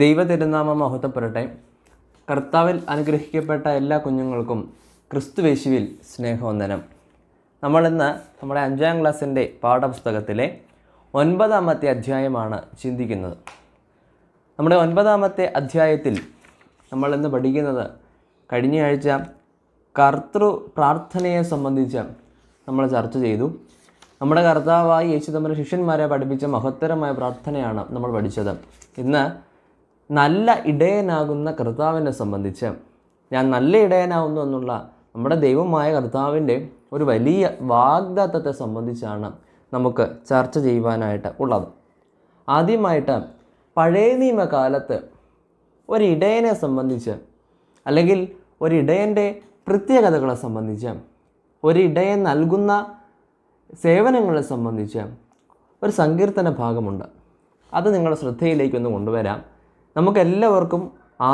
ദൈവ തിരുനാമം മഹത്വപ്പെടട്ടെ കർത്താവിൽ അനുഗ്രഹിക്കപ്പെട്ട എല്ലാ കുഞ്ഞുങ്ങൾക്കും ക്രിസ്തുവേശുവിൽ സ്നേഹവന്ദനം നമ്മളിന്ന് നമ്മുടെ അഞ്ചാം ക്ലാസ്സിൻ്റെ പാഠപുസ്തകത്തിലെ ഒൻപതാമത്തെ അധ്യായമാണ് ചിന്തിക്കുന്നത് നമ്മുടെ ഒൻപതാമത്തെ അധ്യായത്തിൽ നമ്മൾ ഇന്ന് പഠിക്കുന്നത് കഴിഞ്ഞ ആഴ്ച കർത്തൃ പ്രാർത്ഥനയെ സംബന്ധിച്ച് നമ്മൾ ചർച്ച ചെയ്തു നമ്മുടെ കർത്താവായി യേശു ശിഷ്യന്മാരെ പഠിപ്പിച്ച മഹത്തരമായ പ്രാർത്ഥനയാണ് നമ്മൾ പഠിച്ചത് ഇന്ന് നല്ല ഇടയനാകുന്ന കർത്താവിനെ സംബന്ധിച്ച് ഞാൻ നല്ല ഇടയനാവുന്നു എന്നുള്ള നമ്മുടെ ദൈവമായ കർത്താവിൻ്റെ ഒരു വലിയ വാഗ്ദത്തത്തെ സംബന്ധിച്ചാണ് നമുക്ക് ചർച്ച ചെയ്യുവാനായിട്ട് ഉള്ളത് ആദ്യമായിട്ട് പഴയ നിയമകാലത്ത് ഒരിടയനെ സംബന്ധിച്ച് അല്ലെങ്കിൽ ഒരിടയൻ്റെ പ്രത്യേകതകളെ സംബന്ധിച്ച് ഒരിടയൻ നൽകുന്ന സേവനങ്ങളെ സംബന്ധിച്ച് ഒരു സങ്കീർത്തന ഭാഗമുണ്ട് അത് നിങ്ങളുടെ ശ്രദ്ധയിലേക്കൊന്ന് കൊണ്ടുവരാം നമുക്കെല്ലാവർക്കും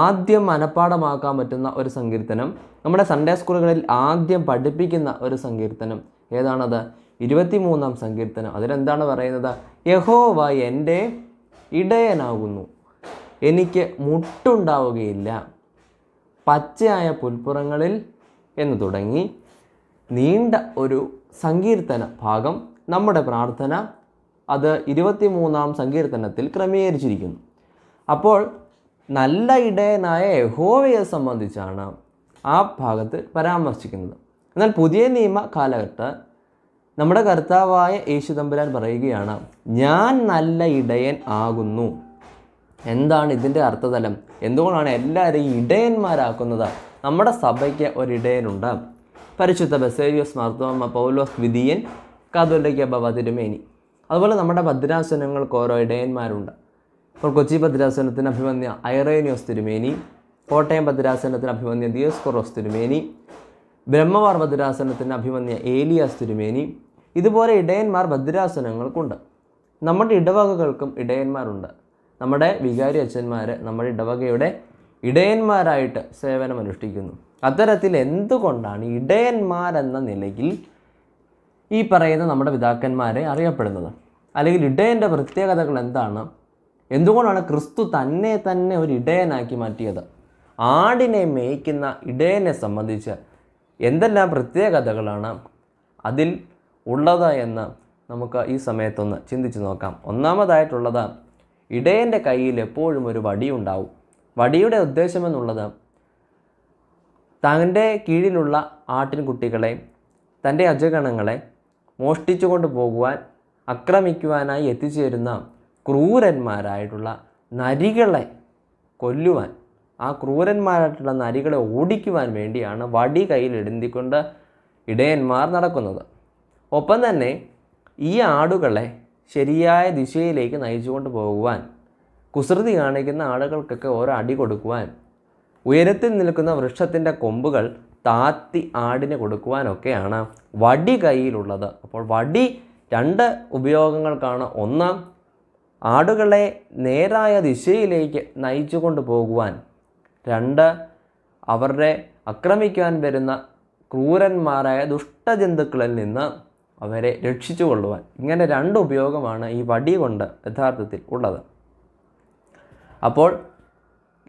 ആദ്യം മനഃപ്പാടമാക്കാൻ പറ്റുന്ന ഒരു സങ്കീർത്തനം നമ്മുടെ സൺഡേ സ്കൂളുകളിൽ ആദ്യം പഠിപ്പിക്കുന്ന ഒരു സങ്കീർത്തനം ഏതാണത് ഇരുപത്തിമൂന്നാം സങ്കീർത്തനം അതിലെന്താണ് പറയുന്നത് യഹോവ എൻ്റെ ഇടയനാകുന്നു എനിക്ക് മുട്ടുണ്ടാവുകയില്ല പച്ചയായ പുൽപ്പുറങ്ങളിൽ എന്ന് തുടങ്ങി നീണ്ട ഒരു സങ്കീർത്തന ഭാഗം നമ്മുടെ പ്രാർത്ഥന അത് ഇരുപത്തിമൂന്നാം സങ്കീർത്തനത്തിൽ ക്രമീകരിച്ചിരിക്കുന്നു അപ്പോൾ നല്ല ഇടയനായ യഹോവയെ സംബന്ധിച്ചാണ് ആ ഭാഗത്ത് പരാമർശിക്കുന്നത് എന്നാൽ പുതിയ നിയമ കാലഘട്ട നമ്മുടെ കർത്താവായ യേശു തമ്പുരാൻ പറയുകയാണ് ഞാൻ നല്ല ഇടയൻ ആകുന്നു എന്താണ് ഇതിൻ്റെ അർത്ഥതലം എന്തുകൊണ്ടാണ് എല്ലാവരെയും ഇടയന്മാരാക്കുന്നത് നമ്മുടെ സഭയ്ക്ക് ഒരിടയനുണ്ട് പരിശുദ്ധ ബസേരിയോസ് മർത്തോമ പൗലോസ് വിധിയൻ കാതോലിക്ക ബബ തിരുമേനി അതുപോലെ നമ്മുടെ ഭദ്രാസനങ്ങൾക്ക് ഓരോ ഇടയന്മാരുണ്ട് അപ്പോൾ കൊച്ചി ഭദ്രാസനത്തിന് അഭിമന്യ ഐറേനിയോസ് തിരുമേനി കോട്ടയം ഭദ്രാസനത്തിന് അഭിമന്യ ദിയോസ്കൊറോസ് തിരുമേനി ബ്രഹ്മവാർ ഭദ്രാസനത്തിന് അഭിമന്യ ഏലിയാസ് തിരുമേനി ഇതുപോലെ ഇടയന്മാർ ഭദ്രാസനങ്ങൾക്കുണ്ട് നമ്മുടെ ഇടവകകൾക്കും ഇടയന്മാരുണ്ട് നമ്മുടെ വികാരി അച്ഛന്മാർ നമ്മുടെ ഇടവകയുടെ ഇടയന്മാരായിട്ട് സേവനമനുഷ്ഠിക്കുന്നു അത്തരത്തിൽ എന്തുകൊണ്ടാണ് ഇടയന്മാരെന്ന നിലയിൽ ഈ പറയുന്ന നമ്മുടെ പിതാക്കന്മാരെ അറിയപ്പെടുന്നത് അല്ലെങ്കിൽ ഇടയൻ്റെ പ്രത്യേകതകൾ എന്താണ് എന്തുകൊണ്ടാണ് ക്രിസ്തു തന്നെ തന്നെ ഒരു ഇടയനാക്കി മാറ്റിയത് ആടിനെ മേയ്ക്കുന്ന ഇടയനെ സംബന്ധിച്ച് എന്തെല്ലാം പ്രത്യേകതകളാണ് അതിൽ ഉള്ളത് എന്ന് നമുക്ക് ഈ സമയത്തൊന്ന് ചിന്തിച്ചു നോക്കാം ഒന്നാമതായിട്ടുള്ളത് ഇടയൻ്റെ കയ്യിൽ എപ്പോഴും ഒരു വടിയുണ്ടാവും വടിയുടെ ഉദ്ദേശമെന്നുള്ളത് തൻ്റെ കീഴിലുള്ള ആട്ടിൻകുട്ടികളെ തൻ്റെ അജഗണങ്ങളെ മോഷ്ടിച്ചു പോകുവാൻ ആക്രമിക്കുവാനായി എത്തിച്ചേരുന്ന ക്രൂരന്മാരായിട്ടുള്ള നരികളെ കൊല്ലുവാൻ ആ ക്രൂരന്മാരായിട്ടുള്ള നരികളെ ഓടിക്കുവാൻ വേണ്ടിയാണ് വടി കയ്യിൽ എഴുതിക്കൊണ്ട് ഇടയന്മാർ നടക്കുന്നത് ഒപ്പം തന്നെ ഈ ആടുകളെ ശരിയായ ദിശയിലേക്ക് നയിച്ചുകൊണ്ട് പോകുവാൻ കുസൃതി കാണിക്കുന്ന ആടുകൾക്കൊക്കെ ഓരോ അടി കൊടുക്കുവാൻ ഉയരത്തിൽ നിൽക്കുന്ന വൃക്ഷത്തിൻ്റെ കൊമ്പുകൾ താത്തി ആടിന് കൊടുക്കുവാനൊക്കെയാണ് വടി കയ്യിലുള്ളത് അപ്പോൾ വടി രണ്ട് ഉപയോഗങ്ങൾക്കാണ് ഒന്നാം ആടുകളെ നേരായ ദിശയിലേക്ക് നയിച്ചു കൊണ്ടുപോകുവാൻ രണ്ട് അവരുടെ ആക്രമിക്കാൻ വരുന്ന ക്രൂരന്മാരായ ദുഷ്ടജന്തുക്കളിൽ നിന്ന് അവരെ രക്ഷിച്ചു കൊള്ളുവാൻ ഇങ്ങനെ രണ്ട് ഉപയോഗമാണ് ഈ വടി കൊണ്ട് യഥാർത്ഥത്തിൽ ഉള്ളത് അപ്പോൾ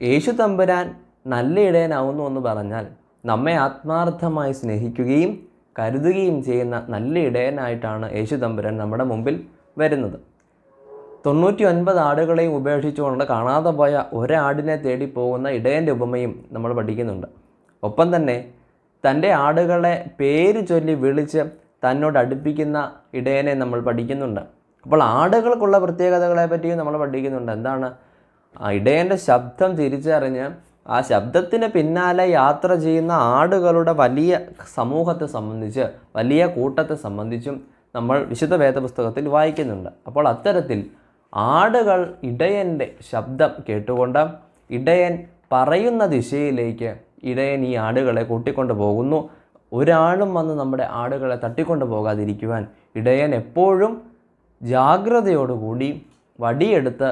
യേശു തമ്പുരാൻ നല്ല ഇടയനാവുന്നു എന്ന് പറഞ്ഞാൽ നമ്മെ ആത്മാർത്ഥമായി സ്നേഹിക്കുകയും കരുതുകയും ചെയ്യുന്ന നല്ല ഇടയനായിട്ടാണ് യേശു തമ്പുരാൻ നമ്മുടെ മുമ്പിൽ വരുന്നത് തൊണ്ണൂറ്റി ഒൻപത് ആടുകളെയും ഉപേക്ഷിച്ചുകൊണ്ട് കാണാതെ പോയ ഒരാടിനെ തേടി പോകുന്ന ഇടയൻ്റെ ഉപമയും നമ്മൾ പഠിക്കുന്നുണ്ട് ഒപ്പം തന്നെ തൻ്റെ ആടുകളെ പേര് ചൊല്ലി വിളിച്ച് തന്നോട് അടുപ്പിക്കുന്ന ഇടയനെ നമ്മൾ പഠിക്കുന്നുണ്ട് അപ്പോൾ ആടുകൾക്കുള്ള പ്രത്യേകതകളെ പറ്റിയും നമ്മൾ പഠിക്കുന്നുണ്ട് എന്താണ് ആ ഇടയൻ്റെ ശബ്ദം തിരിച്ചറിഞ്ഞ് ആ ശബ്ദത്തിന് പിന്നാലെ യാത്ര ചെയ്യുന്ന ആടുകളുടെ വലിയ സമൂഹത്തെ സംബന്ധിച്ച് വലിയ കൂട്ടത്തെ സംബന്ധിച്ചും നമ്മൾ വിശുദ്ധ വേദപുസ്തകത്തിൽ വായിക്കുന്നുണ്ട് അപ്പോൾ അത്തരത്തിൽ ആടുകൾ ഇടയൻ്റെ ശബ്ദം കേട്ടുകൊണ്ട് ഇടയൻ പറയുന്ന ദിശയിലേക്ക് ഇടയൻ ഈ ആടുകളെ കൂട്ടിക്കൊണ്ട് പോകുന്നു ഒരാളും വന്ന് നമ്മുടെ ആടുകളെ തട്ടിക്കൊണ്ട് പോകാതിരിക്കുവാൻ ഇടയൻ എപ്പോഴും ജാഗ്രതയോടുകൂടി വടിയെടുത്ത്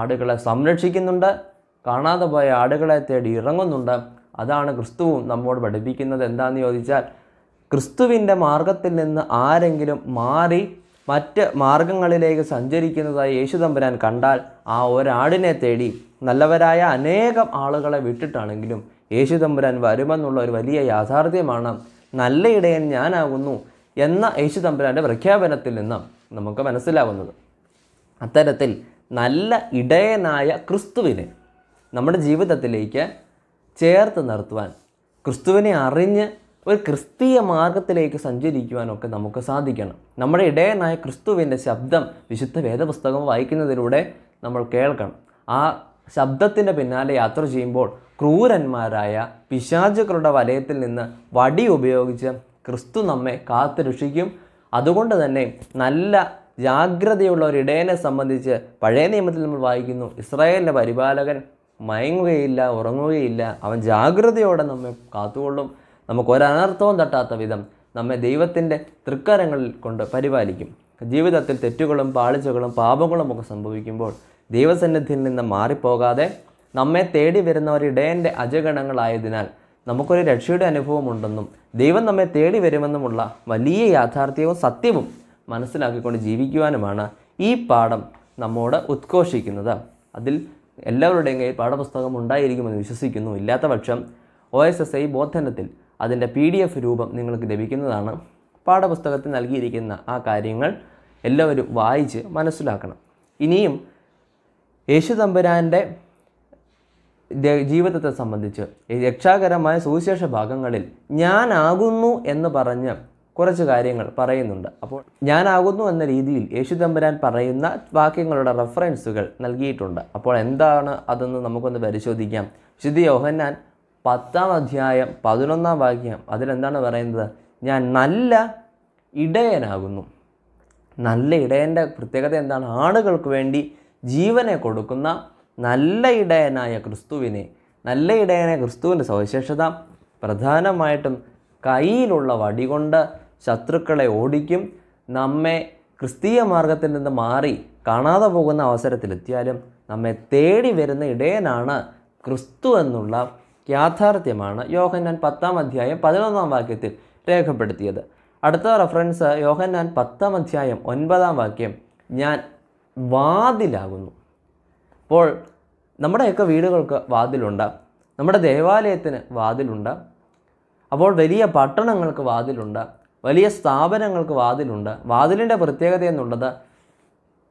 ആടുകളെ സംരക്ഷിക്കുന്നുണ്ട് കാണാതെ പോയ ആടുകളെ തേടി ഇറങ്ങുന്നുണ്ട് അതാണ് ക്രിസ്തുവും നമ്മോട് പഠിപ്പിക്കുന്നത് എന്താണെന്ന് ചോദിച്ചാൽ ക്രിസ്തുവിൻ്റെ മാർഗത്തിൽ നിന്ന് ആരെങ്കിലും മാറി മറ്റ് മാർഗങ്ങളിലേക്ക് സഞ്ചരിക്കുന്നതായി യേശുദമ്പുരാൻ കണ്ടാൽ ആ ഒരാടിനെ തേടി നല്ലവരായ അനേകം ആളുകളെ വിട്ടിട്ടാണെങ്കിലും യേശുദമ്പുരാൻ വരുമെന്നുള്ള ഒരു വലിയ യാഥാർത്ഥ്യമാണ് നല്ല ഇടയൻ ഞാനാകുന്നു എന്ന യേശുദമ്പുരാൻ്റെ പ്രഖ്യാപനത്തിൽ നിന്ന് നമുക്ക് മനസ്സിലാവുന്നത് അത്തരത്തിൽ നല്ല ഇടയനായ ക്രിസ്തുവിനെ നമ്മുടെ ജീവിതത്തിലേക്ക് ചേർത്ത് നിർത്തുവാൻ ക്രിസ്തുവിനെ അറിഞ്ഞ് ഒരു ക്രിസ്തീയ മാർഗത്തിലേക്ക് സഞ്ചരിക്കുവാനൊക്കെ നമുക്ക് സാധിക്കണം നമ്മുടെ ഇടയനായ ക്രിസ്തുവിൻ്റെ ശബ്ദം വിശുദ്ധ വേദപുസ്തകം വായിക്കുന്നതിലൂടെ നമ്മൾ കേൾക്കണം ആ ശബ്ദത്തിൻ്റെ പിന്നാലെ യാത്ര ചെയ്യുമ്പോൾ ക്രൂരന്മാരായ പിശാചുക്കളുടെ വലയത്തിൽ നിന്ന് വടി ഉപയോഗിച്ച് ക്രിസ്തു നമ്മെ കാത്തു രക്ഷിക്കും അതുകൊണ്ട് തന്നെ നല്ല ജാഗ്രതയുള്ള ഒരു ഇടയനെ സംബന്ധിച്ച് പഴയ നിയമത്തിൽ നമ്മൾ വായിക്കുന്നു ഇസ്രായേലിൻ്റെ പരിപാലകൻ മയങ്ങുകയില്ല ഉറങ്ങുകയില്ല അവൻ ജാഗ്രതയോടെ നമ്മെ കാത്തുകൊള്ളും നമുക്ക് ഒരനർത്ഥവും തട്ടാത്ത വിധം നമ്മെ ദൈവത്തിൻ്റെ തൃക്കരങ്ങളിൽ കൊണ്ട് പരിപാലിക്കും ജീവിതത്തിൽ തെറ്റുകളും പാളിച്ചകളും പാപങ്ങളും ഒക്കെ സംഭവിക്കുമ്പോൾ ദൈവസന്നിധിയിൽ നിന്ന് മാറിപ്പോകാതെ നമ്മെ തേടി വരുന്ന ഒരു ഇടയൻ്റെ അജഗണങ്ങളായതിനാൽ നമുക്കൊരു രക്ഷയുടെ അനുഭവമുണ്ടെന്നും ദൈവം നമ്മെ തേടി വരുമെന്നുമുള്ള വലിയ യാഥാർത്ഥ്യവും സത്യവും മനസ്സിലാക്കിക്കൊണ്ട് ജീവിക്കുവാനുമാണ് ഈ പാഠം നമ്മോട് ഉദ്ഘോഷിക്കുന്നത് അതിൽ എല്ലാവരുടെയും കയ്യിൽ പാഠപുസ്തകം ഉണ്ടായിരിക്കുമെന്ന് വിശ്വസിക്കുന്നു ഇല്ലാത്ത പക്ഷം ഒ എസ് എസ് ഐ ബോധനത്തിൽ അതിൻ്റെ പി ഡി എഫ് രൂപം നിങ്ങൾക്ക് ലഭിക്കുന്നതാണ് പാഠപുസ്തകത്തിൽ നൽകിയിരിക്കുന്ന ആ കാര്യങ്ങൾ എല്ലാവരും വായിച്ച് മനസ്സിലാക്കണം ഇനിയും യേശുതമ്പുരാൻ്റെ ജീവിതത്തെ സംബന്ധിച്ച് രക്ഷാകരമായ സുവിശേഷ ഭാഗങ്ങളിൽ ഞാനാകുന്നു എന്ന് പറഞ്ഞ് കുറച്ച് കാര്യങ്ങൾ പറയുന്നുണ്ട് അപ്പോൾ ഞാനാകുന്നു എന്ന രീതിയിൽ തമ്പുരാൻ പറയുന്ന വാക്യങ്ങളുടെ റെഫറൻസുകൾ നൽകിയിട്ടുണ്ട് അപ്പോൾ എന്താണ് അതെന്ന് നമുക്കൊന്ന് പരിശോധിക്കാം വിശുദ്ധ യോഹന്നാൻ പത്താം അധ്യായം പതിനൊന്നാം വാക്യം അതിലെന്താണ് പറയുന്നത് ഞാൻ നല്ല ഇടയനാകുന്നു നല്ല ഇടയൻ്റെ പ്രത്യേകത എന്താണ് ആളുകൾക്ക് വേണ്ടി ജീവനെ കൊടുക്കുന്ന നല്ല ഇടയനായ ക്രിസ്തുവിനെ നല്ല ഇടയനെ ക്രിസ്തുവിൻ്റെ സവിശേഷത പ്രധാനമായിട്ടും കയ്യിലുള്ള വടി കൊണ്ട് ശത്രുക്കളെ ഓടിക്കും നമ്മെ ക്രിസ്തീയ മാർഗത്തിൽ നിന്ന് മാറി കാണാതെ പോകുന്ന അവസരത്തിലെത്തിയാലും നമ്മെ തേടി വരുന്ന ഇടയനാണ് ക്രിസ്തു എന്നുള്ള യാഥാർത്ഥ്യമാണ് യോഹന്നാൻ പത്താം അധ്യായം പതിനൊന്നാം വാക്യത്തിൽ രേഖപ്പെടുത്തിയത് അടുത്ത റെഫറൻസ് യോഹന്നാൻ പത്താം അധ്യായം ഒൻപതാം വാക്യം ഞാൻ വാതിലാകുന്നു അപ്പോൾ നമ്മുടെയൊക്കെ വീടുകൾക്ക് വാതിലുണ്ട് നമ്മുടെ ദേവാലയത്തിന് വാതിലുണ്ട് അപ്പോൾ വലിയ പട്ടണങ്ങൾക്ക് വാതിലുണ്ട് വലിയ സ്ഥാപനങ്ങൾക്ക് വാതിലുണ്ട് വാതിലിൻ്റെ പ്രത്യേകത എന്നുള്ളത്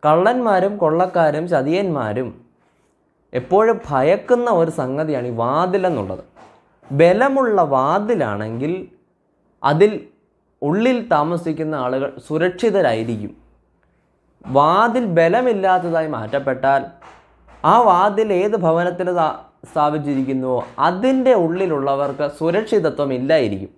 കള്ളന്മാരും കൊള്ളക്കാരും ചതിയന്മാരും എപ്പോഴും ഭയക്കുന്ന ഒരു സംഗതിയാണ് ഈ വാതിലെന്നുള്ളത് ബലമുള്ള വാതിലാണെങ്കിൽ അതിൽ ഉള്ളിൽ താമസിക്കുന്ന ആളുകൾ സുരക്ഷിതരായിരിക്കും വാതിൽ ബലമില്ലാത്തതായി മാറ്റപ്പെട്ടാൽ ആ വാതിൽ ഏത് ഭവനത്തിൽ സ്ഥാപിച്ചിരിക്കുന്നുവോ അതിൻ്റെ ഉള്ളിലുള്ളവർക്ക് സുരക്ഷിതത്വം ഇല്ലായിരിക്കും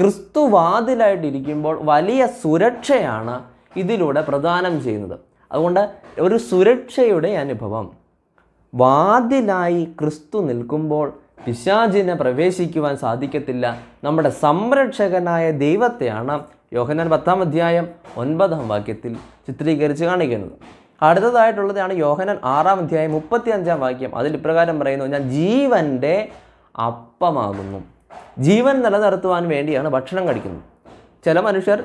ക്രിസ്തു വാതിലായിട്ടിരിക്കുമ്പോൾ വലിയ സുരക്ഷയാണ് ഇതിലൂടെ പ്രദാനം ചെയ്യുന്നത് അതുകൊണ്ട് ഒരു സുരക്ഷയുടെ അനുഭവം വാതിലായി ക്രിസ്തു നിൽക്കുമ്പോൾ പിശാചിനെ പ്രവേശിക്കുവാൻ സാധിക്കത്തില്ല നമ്മുടെ സംരക്ഷകനായ ദൈവത്തെയാണ് യോഹനാൻ പത്താം അധ്യായം ഒൻപതാം വാക്യത്തിൽ ചിത്രീകരിച്ച് കാണിക്കുന്നത് അടുത്തതായിട്ടുള്ളതാണ് യോഹനാൻ ആറാം അധ്യായം മുപ്പത്തി അഞ്ചാം വാക്യം അതിൽ ഇപ്രകാരം പറയുന്നു ഞാൻ ജീവൻ്റെ അപ്പമാകുന്നു ജീവൻ നിലനിർത്തുവാൻ വേണ്ടിയാണ് ഭക്ഷണം കഴിക്കുന്നത് ചില മനുഷ്യർ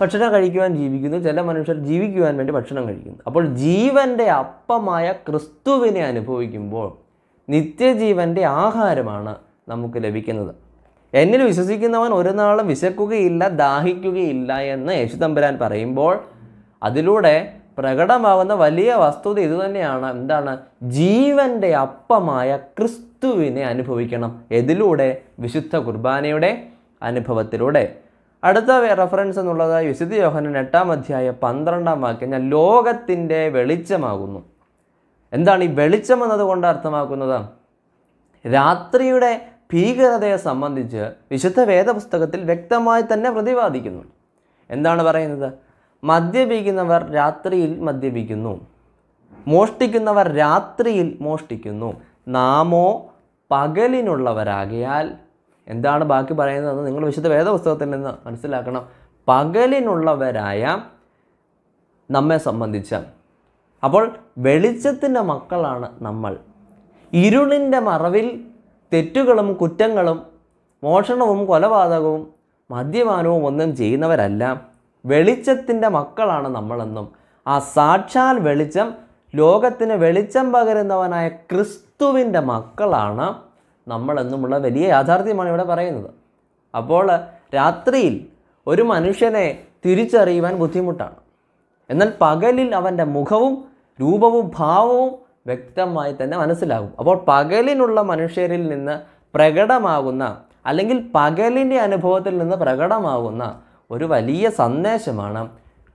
ഭക്ഷണം കഴിക്കുവാൻ ജീവിക്കുന്നു ചില മനുഷ്യർ ജീവിക്കുവാൻ വേണ്ടി ഭക്ഷണം കഴിക്കുന്നു അപ്പോൾ ജീവൻ്റെ അപ്പമായ ക്രിസ്തുവിനെ അനുഭവിക്കുമ്പോൾ നിത്യജീവൻ്റെ ആഹാരമാണ് നമുക്ക് ലഭിക്കുന്നത് എന്നിൽ വിശ്വസിക്കുന്നവൻ ഒരു നാളും വിശക്കുകയില്ല ദാഹിക്കുകയില്ല എന്ന് യേശുതമ്പുരാൻ പറയുമ്പോൾ അതിലൂടെ പ്രകടമാകുന്ന വലിയ വസ്തുത ഇതുതന്നെയാണ് എന്താണ് ജീവൻ്റെ അപ്പമായ ക്രിസ്തുവിനെ അനുഭവിക്കണം എതിലൂടെ വിശുദ്ധ കുർബാനയുടെ അനുഭവത്തിലൂടെ അടുത്ത റെഫറൻസ് എന്നുള്ളത് വിശുദ്ധ യോഹനൻ എട്ടാം അധ്യായ പന്ത്രണ്ടാം വാക്യം ഞാൻ ലോകത്തിൻ്റെ വെളിച്ചമാകുന്നു എന്താണ് ഈ വെളിച്ചം എന്നതുകൊണ്ട് അർത്ഥമാക്കുന്നത് രാത്രിയുടെ ഭീകരതയെ സംബന്ധിച്ച് വിശുദ്ധ വേദപുസ്തകത്തിൽ വ്യക്തമായി തന്നെ പ്രതിപാദിക്കുന്നു എന്താണ് പറയുന്നത് മദ്യപിക്കുന്നവർ രാത്രിയിൽ മദ്യപിക്കുന്നു മോഷ്ടിക്കുന്നവർ രാത്രിയിൽ മോഷ്ടിക്കുന്നു നാമോ പകലിനുള്ളവരാകിയാൽ എന്താണ് ബാക്കി പറയുന്നതെന്ന് നിങ്ങൾ വിശുദ്ധ വേദപുസ്തകത്തിൽ നിന്ന് മനസ്സിലാക്കണം പകലിനുള്ളവരായ നമ്മെ സംബന്ധിച്ച് അപ്പോൾ വെളിച്ചത്തിൻ്റെ മക്കളാണ് നമ്മൾ ഇരുളിൻ്റെ മറവിൽ തെറ്റുകളും കുറ്റങ്ങളും മോഷണവും കൊലപാതകവും മദ്യപാനവും ഒന്നും ചെയ്യുന്നവരല്ല വെളിച്ചത്തിൻ്റെ മക്കളാണ് നമ്മളെന്നും ആ സാക്ഷാൽ വെളിച്ചം ലോകത്തിന് വെളിച്ചം പകരുന്നവനായ ക്രിസ്തുവിൻ്റെ മക്കളാണ് നമ്മളെന്നുമുള്ള വലിയ യാഥാർത്ഥ്യമാണ് ഇവിടെ പറയുന്നത് അപ്പോൾ രാത്രിയിൽ ഒരു മനുഷ്യനെ തിരിച്ചറിയുവാൻ ബുദ്ധിമുട്ടാണ് എന്നാൽ പകലിൽ അവൻ്റെ മുഖവും രൂപവും ഭാവവും വ്യക്തമായി തന്നെ മനസ്സിലാകും അപ്പോൾ പകലിനുള്ള മനുഷ്യരിൽ നിന്ന് പ്രകടമാകുന്ന അല്ലെങ്കിൽ പകലിൻ്റെ അനുഭവത്തിൽ നിന്ന് പ്രകടമാകുന്ന ഒരു വലിയ സന്ദേശമാണ്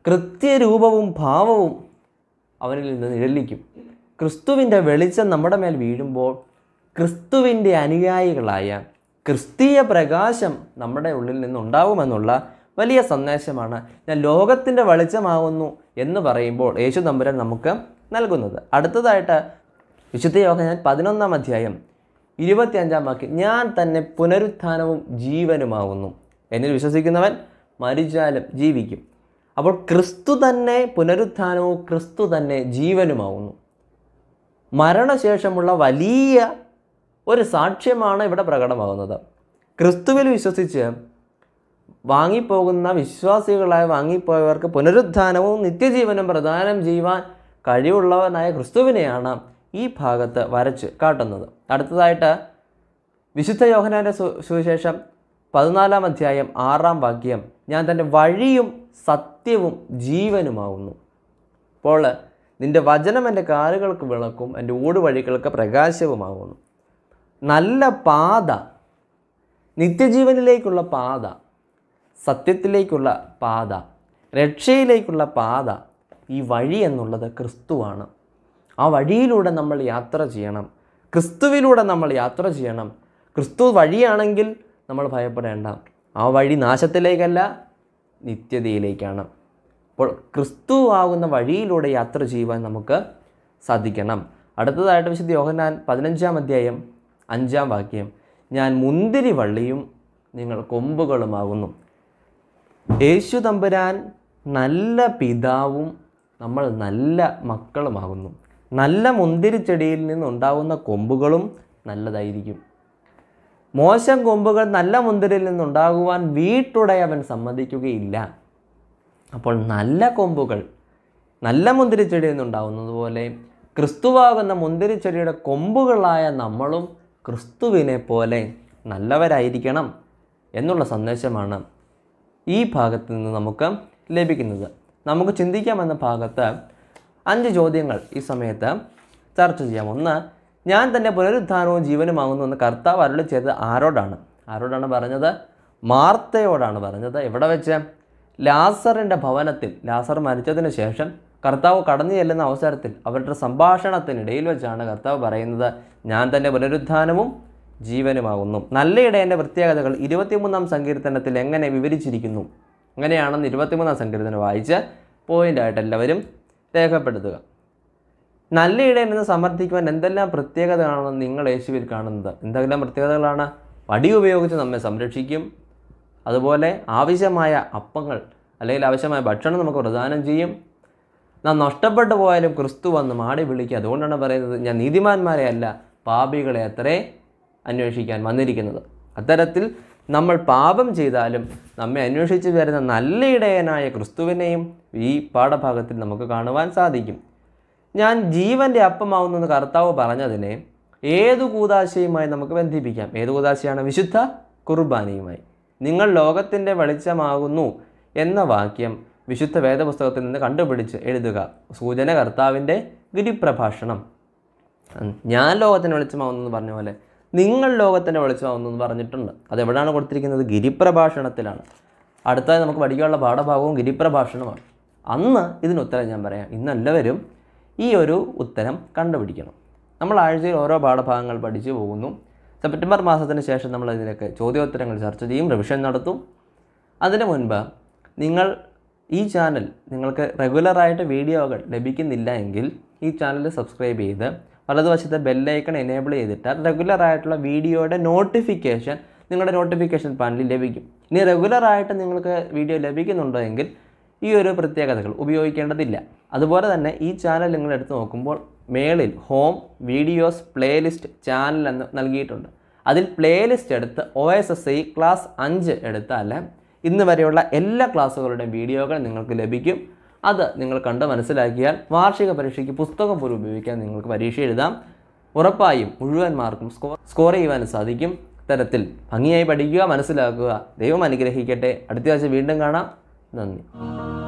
കൃത്യരൂപവും ഭാവവും അവനിൽ നിന്ന് നിഴലിക്കും ക്രിസ്തുവിൻ്റെ വെളിച്ചം നമ്മുടെ മേൽ വീഴുമ്പോൾ ക്രിസ്തുവിൻ്റെ അനുയായികളായ ക്രിസ്തീയ പ്രകാശം നമ്മുടെ ഉള്ളിൽ നിന്നുണ്ടാവുമെന്നുള്ള വലിയ സന്ദേശമാണ് ഞാൻ ലോകത്തിൻ്റെ വെളിച്ചമാവുന്നു എന്ന് പറയുമ്പോൾ യേശു തമ്പുരാൻ നമുക്ക് നൽകുന്നത് അടുത്തതായിട്ട് വിശുദ്ധ യോഗ പതിനൊന്നാം അധ്യായം ഇരുപത്തിയഞ്ചാം വാക്യം ഞാൻ തന്നെ പുനരുത്ഥാനവും ജീവനുമാകുന്നു എന്നിൽ വിശ്വസിക്കുന്നവൻ മരിച്ചാലും ജീവിക്കും അപ്പോൾ ക്രിസ്തു തന്നെ പുനരുത്ഥാനവും ക്രിസ്തു തന്നെ ജീവനുമാവുന്നു മരണശേഷമുള്ള വലിയ ഒരു സാക്ഷ്യമാണ് ഇവിടെ പ്രകടമാകുന്നത് ക്രിസ്തുവിൽ വിശ്വസിച്ച് വാങ്ങിപ്പോകുന്ന വിശ്വാസികളായി വാങ്ങിപ്പോയവർക്ക് പുനരുദ്ധാനവും നിത്യജീവനും പ്രദാനം ചെയ്യുവാൻ കഴിവുള്ളവനായ ക്രിസ്തുവിനെയാണ് ഈ ഭാഗത്ത് വരച്ച് കാട്ടുന്നത് അടുത്തതായിട്ട് വിശുദ്ധ യോഹനാൻ്റെ സുവിശേഷം പതിനാലാം അധ്യായം ആറാം വാക്യം ഞാൻ തൻ്റെ വഴിയും സത്യവും ജീവനുമാകുന്നു അപ്പോൾ നിൻ്റെ വചനം എൻ്റെ കാലുകൾക്ക് വിളക്കും എൻ്റെ വഴികൾക്ക് പ്രകാശവുമാകുന്നു നല്ല പാത നിത്യജീവനിലേക്കുള്ള പാത സത്യത്തിലേക്കുള്ള പാത രക്ഷയിലേക്കുള്ള പാത ഈ വഴി എന്നുള്ളത് ക്രിസ്തുവാണ് ആ വഴിയിലൂടെ നമ്മൾ യാത്ര ചെയ്യണം ക്രിസ്തുവിലൂടെ നമ്മൾ യാത്ര ചെയ്യണം ക്രിസ്തു വഴിയാണെങ്കിൽ നമ്മൾ ഭയപ്പെടേണ്ട ആ വഴി നാശത്തിലേക്കല്ല നിത്യതയിലേക്കാണ് അപ്പോൾ ക്രിസ്തു ആകുന്ന വഴിയിലൂടെ യാത്ര ചെയ്യുവാൻ നമുക്ക് സാധിക്കണം അടുത്തതായിട്ട് വിശുദ്ധ യോഹനാൻ പതിനഞ്ചാം അധ്യായം അഞ്ചാം വാക്യം ഞാൻ മുന്തിരി വള്ളിയും നിങ്ങൾ കൊമ്പുകളുമാകുന്നു യേശു തമ്പുരാൻ നല്ല പിതാവും നമ്മൾ നല്ല മക്കളുമാകുന്നു നല്ല മുന്തിരി ചെടിയിൽ നിന്നുണ്ടാകുന്ന കൊമ്പുകളും നല്ലതായിരിക്കും മോശം കൊമ്പുകൾ നല്ല മുന്തിരിയിൽ നിന്നുണ്ടാകുവാൻ വീട്ടുടയവൻ സമ്മതിക്കുകയില്ല അപ്പോൾ നല്ല കൊമ്പുകൾ നല്ല മുന്തിരിച്ചെടിയിൽ നിന്നുണ്ടാകുന്നത് പോലെ ക്രിസ്തുവാകുന്ന മുന്തിരിച്ചെടിയുടെ കൊമ്പുകളായ നമ്മളും ക്രിസ്തുവിനെ പോലെ നല്ലവരായിരിക്കണം എന്നുള്ള സന്ദേശമാണ് ഈ ഭാഗത്ത് നിന്ന് നമുക്ക് ലഭിക്കുന്നത് നമുക്ക് ചിന്തിക്കാമെന്ന ഭാഗത്ത് അഞ്ച് ചോദ്യങ്ങൾ ഈ സമയത്ത് ചർച്ച ചെയ്യാം ഒന്ന് ഞാൻ തന്നെ പുനരുദ്ധാനവും ജീവനുമാകുന്നു എന്ന് കർത്താവ് അരുളി ചെയ്തത് ആരോടാണ് ആരോടാണ് പറഞ്ഞത് മാർത്തയോടാണ് പറഞ്ഞത് എവിടെ വെച്ച് ലാസറിൻ്റെ ഭവനത്തിൽ ലാസർ മരിച്ചതിന് ശേഷം കർത്താവ് കടന്നു ചെല്ലുന്ന അവസരത്തിൽ അവരുടെ സംഭാഷണത്തിനിടയിൽ വെച്ചാണ് കർത്താവ് പറയുന്നത് ഞാൻ തന്നെ പുനരുദ്ധാനവും ജീവനുമാകുന്നു നല്ല ഇടയൻ്റെ പ്രത്യേകതകൾ ഇരുപത്തിമൂന്നാം സങ്കീർത്തനത്തിൽ എങ്ങനെ വിവരിച്ചിരിക്കുന്നു അങ്ങനെയാണെന്ന് ഇരുപത്തിമൂന്നാം സങ്കീർത്തനം വായിച്ച് പോയിൻ്റായിട്ട് എല്ലാവരും രേഖപ്പെടുത്തുക നല്ല ഇടയിൽ സമർത്ഥിക്കുവാൻ എന്തെല്ലാം പ്രത്യേകതകളാണെന്ന് നിങ്ങൾ യേശുവിൽ കാണുന്നത് എന്തെല്ലാം പ്രത്യേകതകളാണ് വടി ഉപയോഗിച്ച് നമ്മെ സംരക്ഷിക്കും അതുപോലെ ആവശ്യമായ അപ്പങ്ങൾ അല്ലെങ്കിൽ ആവശ്യമായ ഭക്ഷണം നമുക്ക് പ്രദാനം ചെയ്യും നാം നഷ്ടപ്പെട്ടു പോയാലും ക്രിസ്തു വന്ന് മാടി വിളിക്കുക അതുകൊണ്ടാണ് പറയുന്നത് ഞാൻ നീതിമാന്മാരെ അല്ല പാപികളെ അത്രേ അന്വേഷിക്കാൻ വന്നിരിക്കുന്നത് അത്തരത്തിൽ നമ്മൾ പാപം ചെയ്താലും നമ്മെ അന്വേഷിച്ച് വരുന്ന നല്ല ഇടയനായ ക്രിസ്തുവിനെയും ഈ പാഠഭാഗത്തിൽ നമുക്ക് കാണുവാൻ സാധിക്കും ഞാൻ ജീവൻ്റെ അപ്പമാവുന്നെന്ന് കർത്താവ് പറഞ്ഞതിനെ ഏതു കൂതാശയുമായി നമുക്ക് ബന്ധിപ്പിക്കാം ഏതു കൂതാശയാണ് വിശുദ്ധ കുർബാനയുമായി നിങ്ങൾ ലോകത്തിൻ്റെ വെളിച്ചമാകുന്നു എന്ന വാക്യം വിശുദ്ധ വേദപുസ്തകത്തിൽ നിന്ന് കണ്ടുപിടിച്ച് എഴുതുക സൂചന കർത്താവിൻ്റെ ഗുരുപ്രഭാഷണം ഞാൻ ലോകത്തിൻ്റെ വെളിച്ചമാവുന്നതെന്ന് പറഞ്ഞ പോലെ നിങ്ങൾ ലോകത്തിൻ്റെ വെളിച്ചമാവുന്നു എന്ന് പറഞ്ഞിട്ടുണ്ട് അതെവിടെയാണ് കൊടുത്തിരിക്കുന്നത് ഗിരിപ്രഭാഷണത്തിലാണ് അടുത്തായി നമുക്ക് പഠിക്കാനുള്ള പാഠഭാഗവും ഗിരിപ്രഭാഷണമാണ് അന്ന് ഇതിന് ഉത്തരം ഞാൻ പറയാം ഇന്നെല്ലാവരും ഈ ഒരു ഉത്തരം കണ്ടുപിടിക്കണം നമ്മൾ ആഴ്ചയിൽ ഓരോ പാഠഭാഗങ്ങൾ പഠിച്ചു പോകുന്നു സെപ്റ്റംബർ മാസത്തിന് ശേഷം നമ്മൾ ഇതിനൊക്കെ ചോദ്യോത്തരങ്ങൾ ചർച്ച ചെയ്യും റിവിഷൻ നടത്തും അതിന് മുൻപ് നിങ്ങൾ ഈ ചാനൽ നിങ്ങൾക്ക് റെഗുലറായിട്ട് വീഡിയോകൾ ലഭിക്കുന്നില്ല എങ്കിൽ ഈ ചാനൽ സബ്സ്ക്രൈബ് ചെയ്ത് വലതുവശത്തെ ബെല്ലൈക്കൺ എനേബിൾ ചെയ്തിട്ടാൽ റെഗുലറായിട്ടുള്ള വീഡിയോയുടെ നോട്ടിഫിക്കേഷൻ നിങ്ങളുടെ നോട്ടിഫിക്കേഷൻ പാനലിൽ ലഭിക്കും ഇനി റെഗുലറായിട്ട് നിങ്ങൾക്ക് വീഡിയോ ലഭിക്കുന്നുണ്ടോ എങ്കിൽ ഈ ഒരു പ്രത്യേകതകൾ ഉപയോഗിക്കേണ്ടതില്ല അതുപോലെ തന്നെ ഈ ചാനൽ നിങ്ങൾ എടുത്തു നോക്കുമ്പോൾ മേളിൽ ഹോം വീഡിയോസ് പ്ലേലിസ്റ്റ് ചാനൽ എന്ന് നൽകിയിട്ടുണ്ട് അതിൽ പ്ലേലിസ്റ്റ് എടുത്ത് O S S I class അഞ്ച് എടുത്താൽ ഇന്ന് വരെയുള്ള എല്ലാ ക്ലാസ്സുകളുടെയും വീഡിയോകൾ നിങ്ങൾക്ക് ലഭിക്കും അത് നിങ്ങൾ കണ്ട് മനസ്സിലാക്കിയാൽ വാർഷിക പരീക്ഷയ്ക്ക് പുസ്തകം പോലും ഉപയോഗിക്കാൻ നിങ്ങൾക്ക് പരീക്ഷ എഴുതാം ഉറപ്പായും മുഴുവൻ മാർക്കും സ്കോർ സ്കോർ ചെയ്യുവാൻ സാധിക്കും തരത്തിൽ ഭംഗിയായി പഠിക്കുക മനസ്സിലാക്കുക ദൈവം അനുഗ്രഹിക്കട്ടെ അടുത്ത ആഴ്ച വീണ്ടും കാണാം നന്ദി